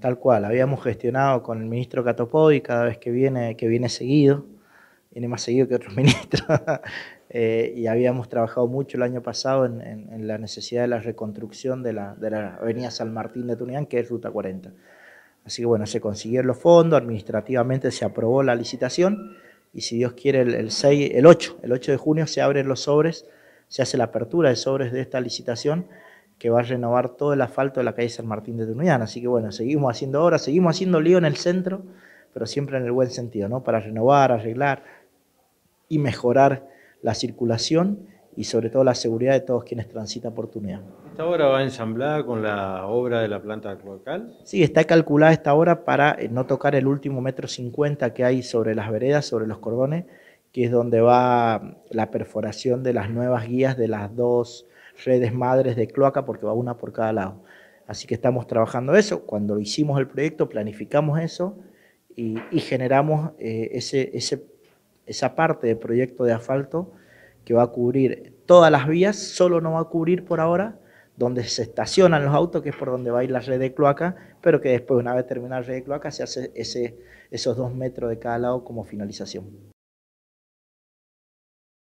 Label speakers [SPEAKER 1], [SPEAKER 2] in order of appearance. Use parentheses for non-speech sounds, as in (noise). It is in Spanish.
[SPEAKER 1] tal cual. Habíamos gestionado con el ministro Catopodi cada vez que viene, que viene seguido, viene más seguido que otros (laughs) ministros, eh, y habíamos trabajado mucho el año pasado en, la necesidad de la reconstrucción de la, avenida San Martín de Tunuyán, que es Ruta 40. Así que bueno, se consiguieron los fondos, administrativamente se aprobó la licitación, y si Dios quiere el, el 8, el 8 de junio se abren los sobres, se hace la apertura de sobres de esta licitación, que va a renovar todo el asfalto de la calle San Martín de Tunuyán. Así que bueno, seguimos haciendo obras, seguimos haciendo lío en el centro, pero siempre en el buen sentido, ¿no? Para renovar, arreglar y mejorar la circulación y sobre todo la seguridad de todos
[SPEAKER 2] quienes transitan por Tunuyán. ¿Esta obra va ensamblada con la obra de la planta local. Sí,
[SPEAKER 1] está calculada esta obra para eh, no tocar el último metro cincuenta que hay sobre las veredas, sobre los cordones, que es donde va la perforación de las nuevas guías de las dos redes madres de cloaca, porque va una por cada lado. Así que estamos trabajando eso. Cuando hicimos el proyecto, planificamos eso y, generamos eh, esa parte del proyecto de asfalto que va a cubrir todas las vías, solo no va a cubrir por ahora donde se estacionan los autos, que es por donde va a ir la red de cloaca, pero que después, una vez terminada la red de cloaca, se hace esos dos metros de cada lado como finalización.